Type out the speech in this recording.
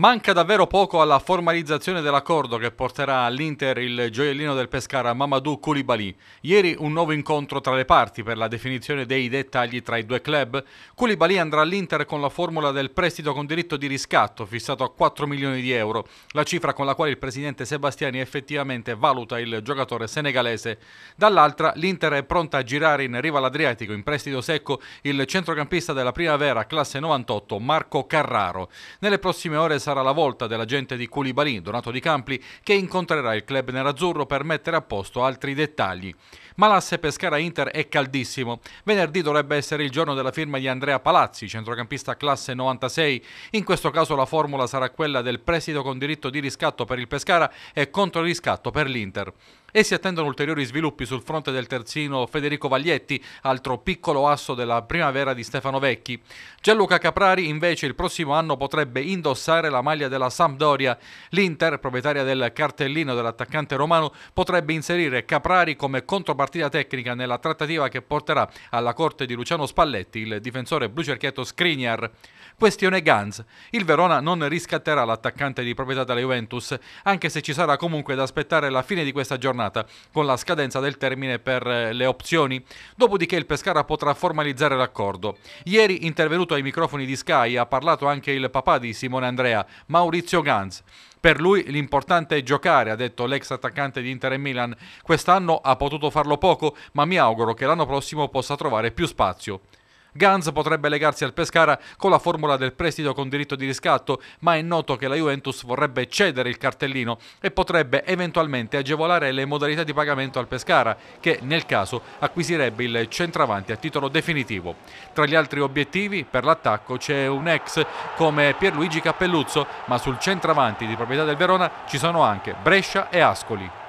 Manca davvero poco alla formalizzazione dell'accordo che porterà all'Inter il gioiellino del Pescara Mamadou Koulibaly. Ieri un nuovo incontro tra le parti per la definizione dei dettagli tra i due club. Koulibaly andrà all'Inter con la formula del prestito con diritto di riscatto fissato a 4 milioni di euro, la cifra con la quale il presidente Sebastiani effettivamente valuta il giocatore senegalese. Dall'altra l'Inter è pronta a girare in riva all'Adriatico in prestito secco il centrocampista della primavera classe 98 Marco Carraro. Nelle prossime ore sarà sarà la volta dell'agente gente di Koulibaly, Donato Di Campli, che incontrerà il club nerazzurro per mettere a posto altri dettagli. Ma l'asse Pescara-Inter è caldissimo. Venerdì dovrebbe essere il giorno della firma di Andrea Palazzi, centrocampista classe 96. In questo caso la formula sarà quella del prestito con diritto di riscatto per il Pescara e controriscatto per l'Inter. E si attendono ulteriori sviluppi sul fronte del terzino Federico Vaglietti, altro piccolo asso della primavera di Stefano Vecchi. Gianluca Caprari invece il prossimo anno potrebbe indossare la maglia della Sampdoria. L'Inter, proprietaria del cartellino dell'attaccante romano, potrebbe inserire Caprari come contropartita tecnica nella trattativa che porterà alla corte di Luciano Spalletti il difensore blucerchietto Skriniar. Questione Gans. Il Verona non riscatterà l'attaccante di proprietà della Juventus, anche se ci sarà comunque da aspettare la fine di questa giornata aggiornata con la scadenza del termine per eh, le opzioni, dopodiché il Pescara potrà formalizzare l'accordo. Ieri intervenuto ai microfoni di Sky ha parlato anche il papà di Simone Andrea, Maurizio Ganz. Per lui l'importante è giocare, ha detto l'ex attaccante di Inter e Milan. Quest'anno ha potuto farlo poco, ma mi auguro che l'anno prossimo possa trovare più spazio. Gans potrebbe legarsi al Pescara con la formula del prestito con diritto di riscatto, ma è noto che la Juventus vorrebbe cedere il cartellino e potrebbe eventualmente agevolare le modalità di pagamento al Pescara, che nel caso acquisirebbe il centravanti a titolo definitivo. Tra gli altri obiettivi per l'attacco c'è un ex come Pierluigi Cappelluzzo, ma sul centravanti di proprietà del Verona ci sono anche Brescia e Ascoli.